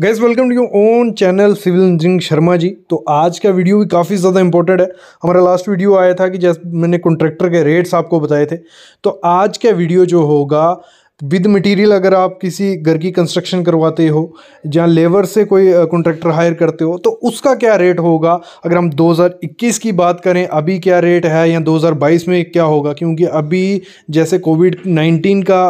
gas welcome to own channel civil engineering Sharma ji तो आज का वीडियो भी काफ़ी ज़्यादा इंपॉर्टेंट है हमारा लास्ट वीडियो आया था कि जैसे मैंने कॉन्ट्रैक्टर के रेट्स आपको बताए थे तो आज का वीडियो जो होगा विद मटेरियल अगर आप किसी घर की कंस्ट्रक्शन करवाते हो या लेबर से कोई कॉन्ट्रैक्टर हायर करते हो तो उसका क्या रेट होगा अगर हम 2021 की बात करें अभी क्या रेट है या 2022 में क्या होगा क्योंकि अभी जैसे कोविड 19 का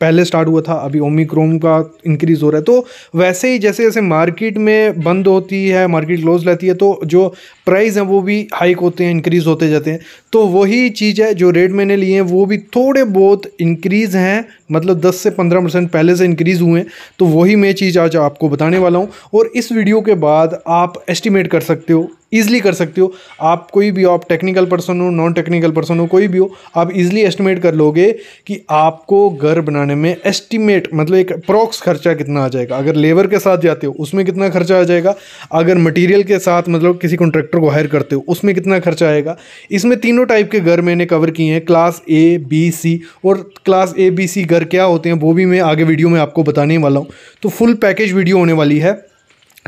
पहले स्टार्ट हुआ था अभी ओमिक्रोन का इंक्रीज़ हो रहा है तो वैसे ही जैसे जैसे मार्केट में बंद होती है मार्केट क्लोज रहती है तो जो प्राइस हैं वो भी हाइक होते हैं इंक्रीज़ होते जाते हैं तो वही चीज़ है जो रेट मैंने लिए हैं वो भी थोड़े बहुत इंक्रीज़ हैं मतलब 10 से 15 परसेंट पहले से इंक्रीज़ हुए हैं तो वही मैं चीज़ आज आपको बताने वाला हूँ और इस वीडियो के बाद आप एस्टिमेट कर सकते हो ईजिली कर सकते हो आप कोई भी हो आप टेक्निकल पर्सन हो नॉन टेक्निकल पर्सन हो कोई भी हो आप ईजिली एस्टिमेट कर लोगे कि आपको घर बनाने में एस्टिमेट मतलब एक अप्रोक्स खर्चा कितना आ जाएगा अगर लेबर के साथ जाते हो उसमें कितना खर्चा आ जाएगा अगर मटेरियल के साथ मतलब किसी कॉन्ट्रैक्टर को हायर करते हो उसमें कितना खर्चा आएगा इसमें तीनों टाइप के घर मैंने कवर किए हैं क्लास ए बी सी और क्लास ए बी सी घर क्या होते हैं वो भी मैं आगे वीडियो में आपको बताने वाला हूँ तो फुल पैकेज वीडियो होने वाली है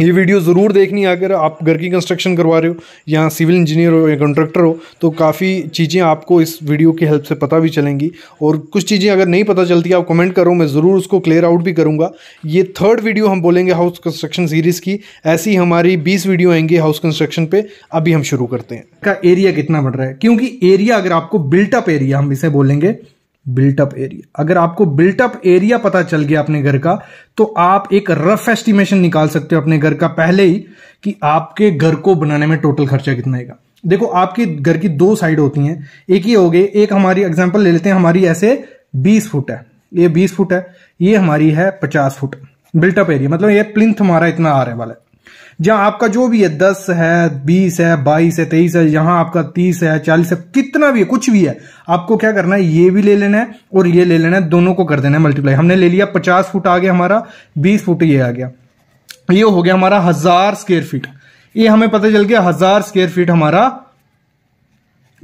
ये वीडियो ज़रूर देखनी अगर आप घर की कंस्ट्रक्शन करवा रहे हो या सिविल इंजीनियर हो या कॉन्ट्रैक्टर हो तो काफ़ी चीज़ें आपको इस वीडियो की हेल्प से पता भी चलेंगी और कुछ चीज़ें अगर नहीं पता चलती आप कमेंट करो मैं ज़रूर उसको क्लियर आउट भी करूँगा ये थर्ड वीडियो हम बोलेंगे हाउस कंस्ट्रक्शन सीरीज़ की ऐसी हमारी बीस वीडियो आएंगी हाउस कंस्ट्रक्शन पर अभी हम शुरू करते हैं का एरिया कितना बढ़ रहा है क्योंकि एरिया अगर आपको बिल्टअप एरिया हम इसे बोलेंगे बिल्टअप एरिया अगर आपको बिल्टअप एरिया पता चल गया अपने घर का तो आप एक रफ एस्टिमेशन निकाल सकते हो अपने घर का पहले ही कि आपके घर को बनाने में टोटल खर्चा कितना आएगा देखो आपके घर की दो साइड होती हैं एक ही हो गई एक हमारी एग्जाम्पल ले लेते हैं हमारी ऐसे बीस फुट है ये बीस फुट है ये हमारी है पचास फुट बिल्टअप एरिया मतलब ये प्लिंथ हमारा इतना आ रहा है वाला जहां आपका जो भी है दस है बीस है बाईस है तेईस है यहां आपका तीस है चालीस है कितना भी है कुछ भी है आपको क्या करना है ये भी ले लेना है और ये ले लेना है दोनों को कर देना है मल्टीप्लाई हमने ले लिया पचास फुट आ गया हमारा बीस फुट ये आ गया ये हो गया हमारा हजार स्क्वेयर फीट ये हमें पता चल गया हजार स्क्वेयर फीट हमारा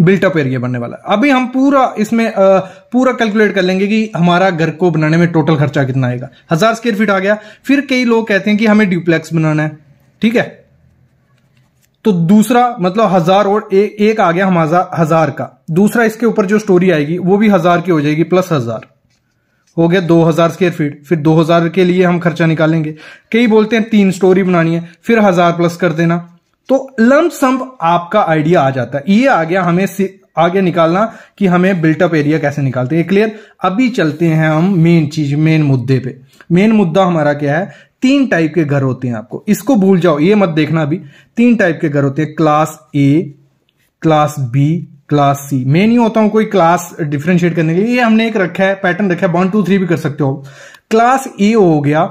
बिल्टअप एरिया बनने वाला है अभी हम पूरा इसमें आ, पूरा कैलकुलेट कर लेंगे कि हमारा घर को बनाने में टोटल खर्चा कितना आएगा हजार स्क्वेयर फीट आ गया फिर कई लोग कहते हैं कि हमें ड्यूप्लेक्स बनाना है ठीक है तो दूसरा मतलब हजार और ए, एक आ गया हमारा हजार का दूसरा इसके ऊपर जो स्टोरी आएगी वो भी हजार की हो जाएगी प्लस हजार हो गया दो हजार स्क्वेयर फीट फिर दो हजार के लिए हम खर्चा निकालेंगे कई बोलते हैं तीन स्टोरी बनानी है फिर हजार प्लस कर देना तो लम सम आपका आइडिया आ जाता है ये आ गया हमें आगे निकालना कि हमें बिल्टअप एरिया कैसे निकालते हैं क्लियर अभी चलते हैं हम मेन चीज मेन मुद्दे पे मेन मुद्दा हमारा क्या है तीन टाइप के घर होते हैं आपको इसको भूल जाओ ये मत देखना अभी तीन टाइप के घर होते हैं class A class B class C मैं नहीं होता हूं कोई क्लास डिफ्रेंशिएट करने के लिए ये हमने एक रखा है पैटर्न रखा है वन टू थ्री भी कर सकते हो क्लास ए हो गया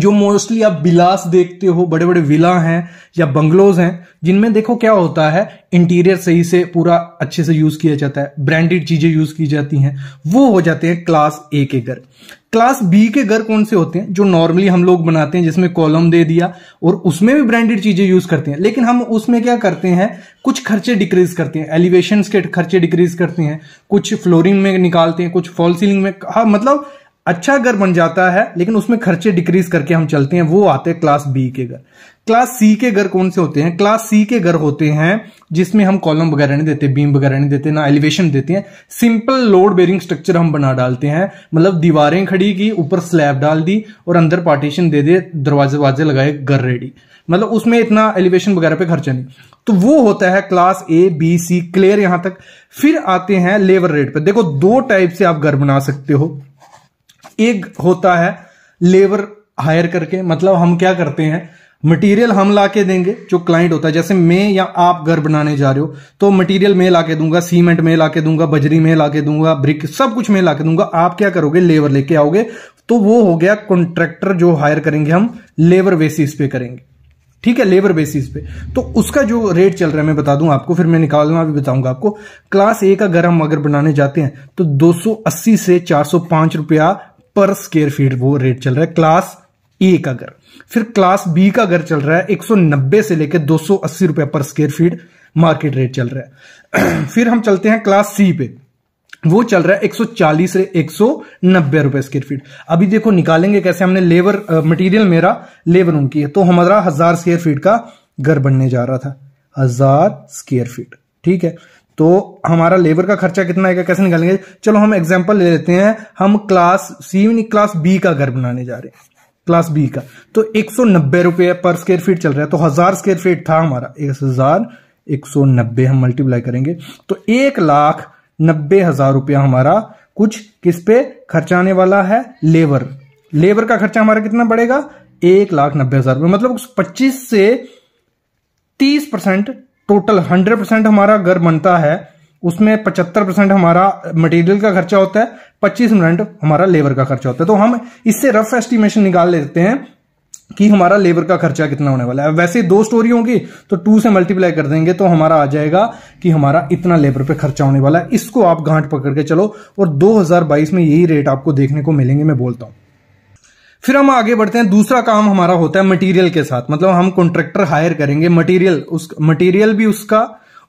जो मोस्टली आप विलास देखते हो बड़े बड़े विला हैं या बंगलोज हैं जिनमें देखो क्या होता है इंटीरियर सही से पूरा अच्छे से यूज किया जाता है ब्रांडेड चीजें यूज की जाती हैं वो हो जाते हैं क्लास ए के घर क्लास बी के घर कौन से होते हैं जो नॉर्मली हम लोग बनाते हैं जिसमें कॉलम दे दिया और उसमें भी ब्रांडेड चीजें यूज करते हैं लेकिन हम उसमें क्या करते हैं कुछ खर्चे डिक्रीज करते हैं एलिवेशन के खर्चे डिक्रीज करते हैं कुछ फ्लोरिंग में निकालते हैं कुछ फॉल सीलिंग में हाँ मतलब अच्छा घर बन जाता है लेकिन उसमें खर्चे डिक्रीज करके हम चलते हैं वो आते हैं क्लास बी के घर क्लास सी के घर कौन से होते हैं क्लास सी के घर होते हैं जिसमें हम कॉलम वगैरह नहीं देते बीम वगैरह नहीं देते ना एलिवेशन देते हैं सिंपल लोड बेरिंग स्ट्रक्चर हम बना डालते हैं मतलब दीवारें खड़ी की ऊपर स्लैब डाल दी और अंदर पार्टीशन दे दे दरवाजे वाजे लगाए घर रेडी मतलब उसमें इतना एलिवेशन वगैरह पे खर्चा नहीं तो वो होता है class A B C clear यहां तक फिर आते हैं लेबर रेट पर देखो दो टाइप से आप घर बना सकते हो एक होता है लेबर हायर करके मतलब हम क्या करते हैं मटेरियल हम ला के देंगे जो क्लाइंट होता है जैसे मैं या आप घर बनाने जा रहे हो तो मटेरियल मैं ला के दूंगा सीमेंट मैं ला के दूंगा बजरी मैं ला के दूंगा ब्रिक सब कुछ मैं ला के दूंगा आप क्या करोगे लेबर लेके आओगे तो वो हो गया कॉन्ट्रैक्टर जो हायर करेंगे हम लेबर बेसिस पे करेंगे ठीक है लेबर बेसिस पे तो उसका जो रेट चल रहा है मैं बता दूं आपको फिर मैं निकालना भी बताऊंगा आपको क्लास ए का घर हम अगर बनाने जाते हैं तो 280 से 405 रुपया पर स्केयर फीट वो रेट चल रहा है क्लास ए का घर फिर क्लास बी का घर चल रहा है 190 से लेकर 280 रुपए पर स्केयर फीट मार्केट रेट चल रहा है फिर हम चलते हैं क्लास सी पे वो चल रहा है 140 से 190 रुपए स्केयर फीट अभी देखो निकालेंगे कैसे हमने लेबर मटेरियल मेरा लेबर उनकी है तो हमारा हजार स्केयर फीट का घर बनने जा रहा था हजार स्केयर फीट ठीक है तो हमारा लेबर का खर्चा कितना आएगा कैसे निकालेंगे चलो हम एग्जाम्पल ले लेते हैं हम क्लास सी यानी क्लास बी का घर बनाने जा रहे हैं क्लास बी का तो एक सौ नब्बे रुपये पर स्क्वेयर फीट चल रहा है तो हजार स्क्वेयर फीट था हमारा एक हजार एक सौ नब्बे हम मल्टीप्लाई करेंगे तो एक लाख नब्बे हजार रुपया हमारा कुछ किस पे खर्चा आने वाला है लेबर लेबर का खर्चा हमारा कितना बढ़ेगा एक लाख नब्बे हजार रुपये मतलब पच्चीस से तीस परसेंट टोटल हंड्रेड परसेंट हमारा घर बनता है उसमें पचहत्तर परसेंट हमारा मटेरियल का खर्चा होता है पच्चीस परसेंट हमारा लेबर का खर्चा होता है तो हम इससे रफ एस्टिमेशन निकाल लेते हैं कि हमारा लेबर का खर्चा कितना होने वाला है वैसे दो स्टोरी होगी तो टू से मल्टीप्लाई कर देंगे तो हमारा आ जाएगा कि हमारा इतना लेबर पे खर्चा होने वाला है इसको आप गांठ पकड़ के चलो और 2022 में यही रेट आपको देखने को मिलेंगे मैं बोलता हूं फिर हम आगे बढ़ते हैं दूसरा काम हमारा होता है मटेरियल के साथ मतलब हम कॉन्ट्रेक्टर हायर करेंगे मटेरियल उस मटेरियल भी उसका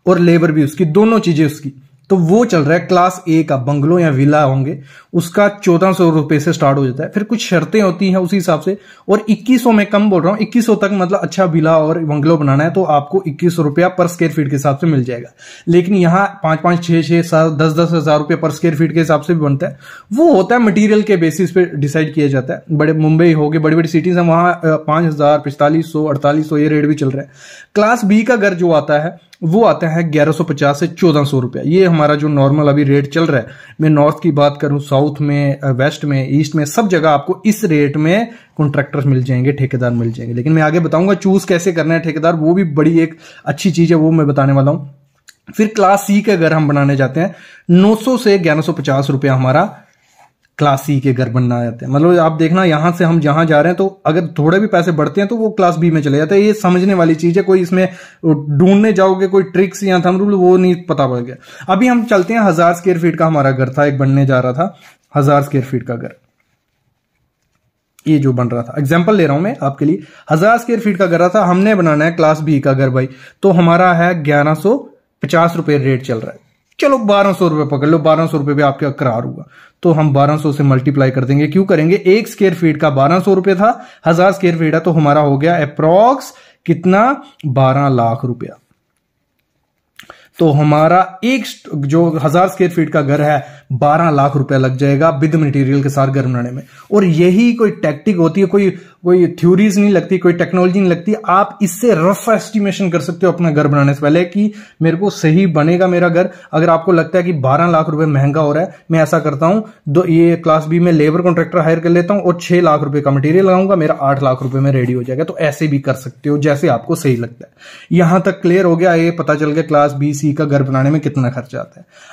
और लेबर भी उसकी दोनों चीजें उसकी तो वो चल रहा है क्लास ए का बंगलो या विला होंगे उसका चौदह सौ रुपए से स्टार्ट हो जाता है फिर कुछ शर्तें होती हैं उसी हिसाब से और 2100 में कम बोल रहा हूं 2100 तक मतलब अच्छा विला और बंगलो बनाना है तो आपको इक्कीस रुपया पर स्क्वेयर फीट के हिसाब से मिल जाएगा लेकिन यहाँ पांच पांच छह छह सात दस दस हज़ार रुपये पर स्क्वेयर फीट के हिसाब से भी बनता है वो होता है मटीरियल के बेसिस पे डिसाइड किया जाता है बड़े मुंबई हो गए बड़ी बड़ी सिटीज़ है वहां पांच हज़ार पिस्तालीस सौ अड़तालीस सौ ये रेट भी चल रहा है क्लास बी का घर जो आता है वो आता है 1150 से 1400 रुपया ये हमारा जो नॉर्मल अभी रेट चल रहा है मैं नॉर्थ की बात करूं साउथ में वेस्ट में ईस्ट में सब जगह आपको इस रेट में कॉन्ट्रैक्टर्स मिल जाएंगे ठेकेदार मिल जाएंगे लेकिन मैं आगे बताऊंगा चूज कैसे करना है ठेकेदार वो भी बड़ी एक अच्छी चीज है वो मैं बताने वाला हूं फिर क्लास सी के अगर हम बनाने जाते हैं 900 से 1150 रुपया हमारा क्लास सी के घर बनना जाते हैं मतलब आप देखना यहां से हम जहां जा रहे हैं तो अगर थोड़े भी पैसे बढ़ते हैं तो वो क्लास बी में चले जाते हैं ये समझने वाली चीज है कोई इसमें ढूंढने जाओगे कोई ट्रिक्स या थम रूल वो नहीं पता पड़ गया अभी हम चलते हैं हजार स्क्वेयर फीट का हमारा घर था एक बनने जा रहा था हजार स्क्वेयर फीट का घर ये जो बन रहा था एग्जाम्पल ले रहा हूं मैं आपके लिए हजार स्क्वेयर फीट का घर रहा था हमने बनाना है क्लास बी का घर भाई तो हमारा है ग्यारह सौ पचास रुपए रेट चल रहा है चलो बारह सौ रुपये पकड़ लो बारह सौ रुपये भी आपके करार हुआ तो हम 1200 से मल्टीप्लाई कर देंगे क्यों करेंगे एक स्केयर फीट का बारह सौ था हजार स्केयर फीट है तो हमारा हो गया अप्रॉक्स कितना बारह लाख रुपया तो हमारा एक जो हजार स्क्वेयर फीट का घर है बारह लाख रुपया लग जाएगा विद मटेरियल के साथ घर बनाने में और यही कोई टैक्टिक होती है कोई कोई थ्योरीज नहीं लगती कोई टेक्नोलॉजी नहीं लगती आप इससे रफ एस्टिमेशन कर सकते हो अपना घर बनाने से पहले कि मेरे को सही बनेगा मेरा घर अगर आपको लगता है कि बारह लाख रुपए महंगा हो रहा है मैं ऐसा करता हूं दो ये क्लास बी में लेबर कॉन्ट्रैक्टर हायर कर लेता हूं और छह लाख रुपए का मटेरियल लगाऊंगा मेरा आठ लाख रुपए में रेडी हो जाएगा तो ऐसे भी कर सकते हो जैसे आपको सही लगता है यहां तक क्लियर हो गया ये पता चल गया क्लास बी किसी का घर बनाने में कितना खर्चा आता है